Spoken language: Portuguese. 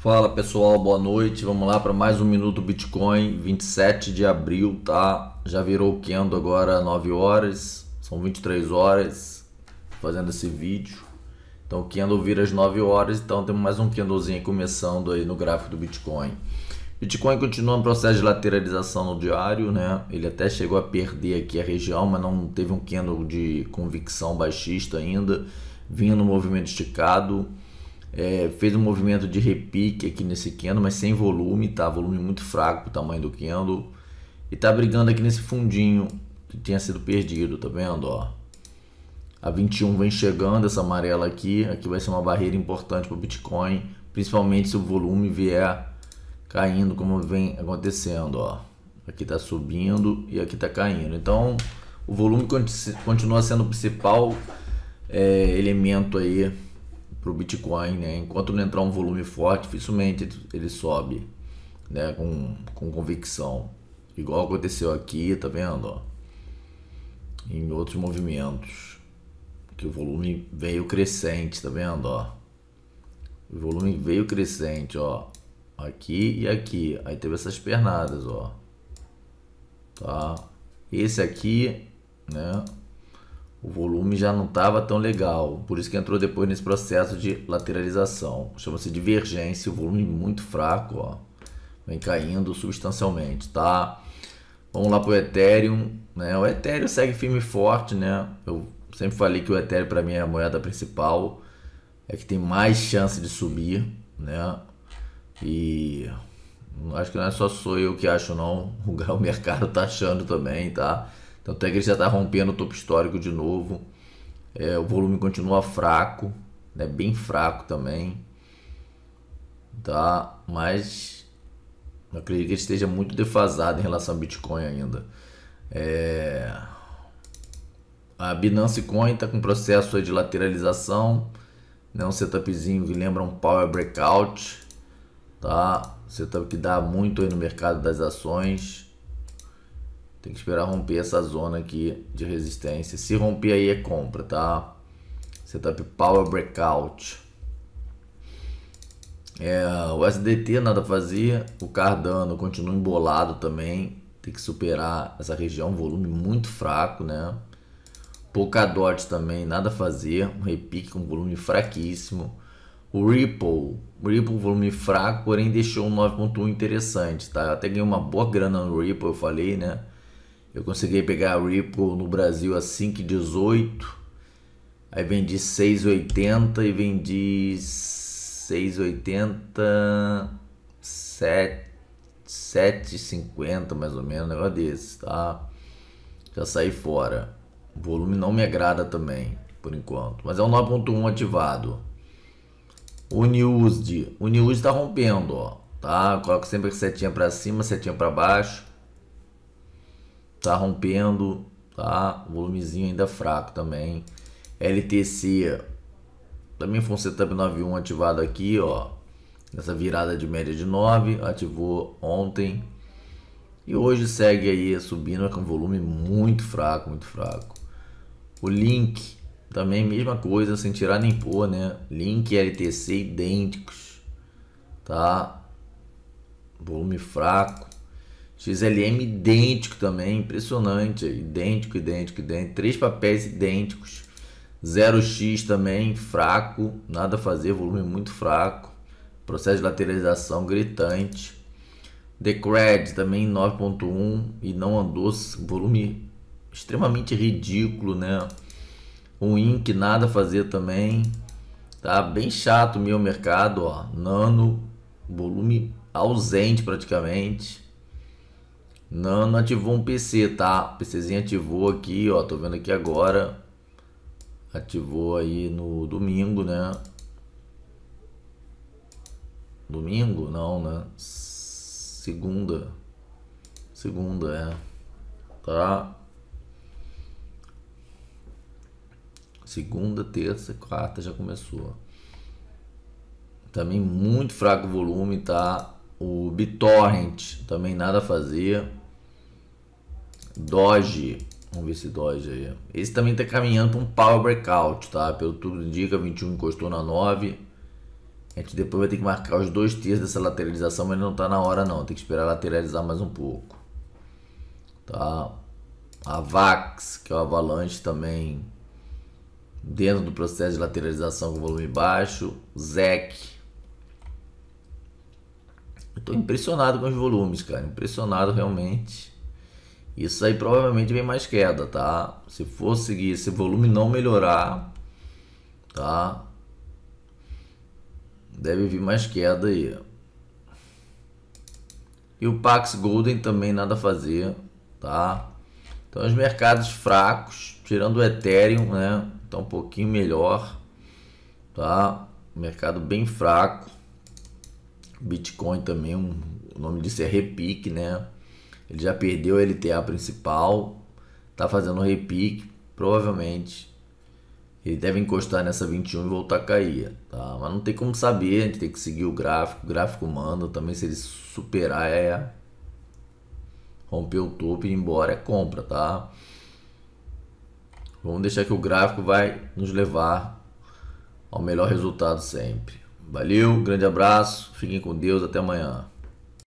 Fala pessoal, boa noite. Vamos lá para mais um minuto Bitcoin, 27 de abril, tá? Já virou o Kendo agora 9 horas, são 23 horas fazendo esse vídeo. Então o Kendo vira às 9 horas, então temos mais um Kendozinho começando aí no gráfico do Bitcoin. Bitcoin continua um processo de lateralização no diário, né? Ele até chegou a perder aqui a região, mas não teve um Kendo de convicção baixista ainda, vinha no movimento esticado é, fez um movimento de repique aqui nesse candle, mas sem volume, tá? Volume muito fraco pro tamanho do candle. E tá brigando aqui nesse fundinho que tinha sido perdido, tá vendo, ó? A 21 vem chegando, essa amarela aqui. Aqui vai ser uma barreira importante para o Bitcoin, principalmente se o volume vier caindo como vem acontecendo, ó. Aqui tá subindo e aqui tá caindo. Então, o volume continua sendo o principal é, elemento aí para o Bitcoin, né? Enquanto não entrar um volume forte, dificilmente ele sobe, né? Com, com convicção. Igual aconteceu aqui, tá vendo? Ó? Em outros movimentos. Que o volume veio crescente, tá vendo? Ó? O volume veio crescente, ó. Aqui e aqui. Aí teve essas pernadas, ó. Tá? Esse aqui, né? o volume já não estava tão legal, por isso que entrou depois nesse processo de lateralização. Chama-se divergência, o volume muito fraco, ó. Vem caindo substancialmente, tá? Vamos lá para o Ethereum, né? O Ethereum segue firme e forte, né? Eu sempre falei que o Ethereum para mim é a moeda principal, é que tem mais chance de subir, né? E acho que não é só sou eu que acho não, o mercado tá achando também, tá? Tanto é que ele já está rompendo o topo histórico de novo. É, o volume continua fraco, né? bem fraco também. Tá? Mas eu acredito que ele esteja muito defasado em relação ao Bitcoin ainda. É... A Binance Coin está com processo de lateralização, né? um setupzinho que lembra um Power Breakout. Tá? Setup que dá muito no mercado das ações. Tem que esperar romper essa zona aqui de resistência. Se romper aí é compra, tá? Setup Power Breakout. É, o SDT nada a fazer. O Cardano continua embolado também. Tem que superar essa região. Volume muito fraco, né? Polkadot também nada a fazer. Um repique com um volume fraquíssimo. O Ripple, o Ripple volume fraco, porém deixou um 9.1 interessante, tá? Eu até ganhei uma boa grana no Ripple, eu falei, né? Eu consegui pegar a Ripple no Brasil a 5,18. Aí vendi 6,80 e vendi 6,80, 7,50 mais ou menos, um negócio desse, tá? Já saí fora. O volume não me agrada também, por enquanto. Mas é um 9.1 ativado. Uniusd. Uniusd está rompendo, ó. Tá? Coloca sempre setinha para cima, setinha para baixo tá rompendo, tá? Volumezinho ainda é fraco também. LTC também foi um setup 91 ativado aqui, ó. Nessa virada de média de 9, ativou ontem. E hoje segue aí subindo é com volume muito fraco, muito fraco. O Link também mesma coisa, sem tirar nem pôr, né? Link e LTC idênticos, tá? Volume fraco. XLM idêntico também, impressionante, idêntico, idêntico, idêntico, três papéis idênticos. 0x também, fraco, nada a fazer, volume muito fraco. Processo de lateralização gritante. the credit também 9.1 e não andou, volume extremamente ridículo, né? O Inc nada a fazer também. Tá bem chato o meu mercado, ó. Nano, volume ausente praticamente. Não, não ativou um PC, tá? O PCzinho ativou aqui, ó. Tô vendo aqui agora. Ativou aí no domingo, né? Domingo? Não, né? Segunda. Segunda, é. Tá? Segunda, terça, quarta já começou. Também muito fraco volume, tá? O BitTorrent também nada a fazer. Doge. Vamos ver esse Doge aí. Esse também está caminhando para um power breakout, tá? Pelo tudo indica, 21 encostou na 9. A gente depois vai ter que marcar os dois terços dessa lateralização, mas não está na hora não. Tem que esperar lateralizar mais um pouco. Tá? A VAX, que é o Avalanche também dentro do processo de lateralização com volume baixo. ZEC. Eu tô impressionado com os volumes, cara. Impressionado realmente. Isso aí provavelmente vem mais queda, tá? Se for seguir esse volume não melhorar, tá? Deve vir mais queda aí. E o Pax Golden também nada a fazer, tá? Então os mercados fracos, tirando o Ethereum, né? Tá um pouquinho melhor, tá? Mercado bem fraco. Bitcoin também, um, o nome disso é repique, né? Ele já perdeu a LTA principal, tá fazendo um repique, provavelmente ele deve encostar nessa 21 e voltar a cair, tá? Mas não tem como saber, a gente tem que seguir o gráfico, o gráfico manda também se ele superar é, é. romper o topo e ir embora é compra, tá? Vamos deixar que o gráfico vai nos levar ao melhor resultado sempre. Valeu, grande abraço, fiquem com Deus, até amanhã.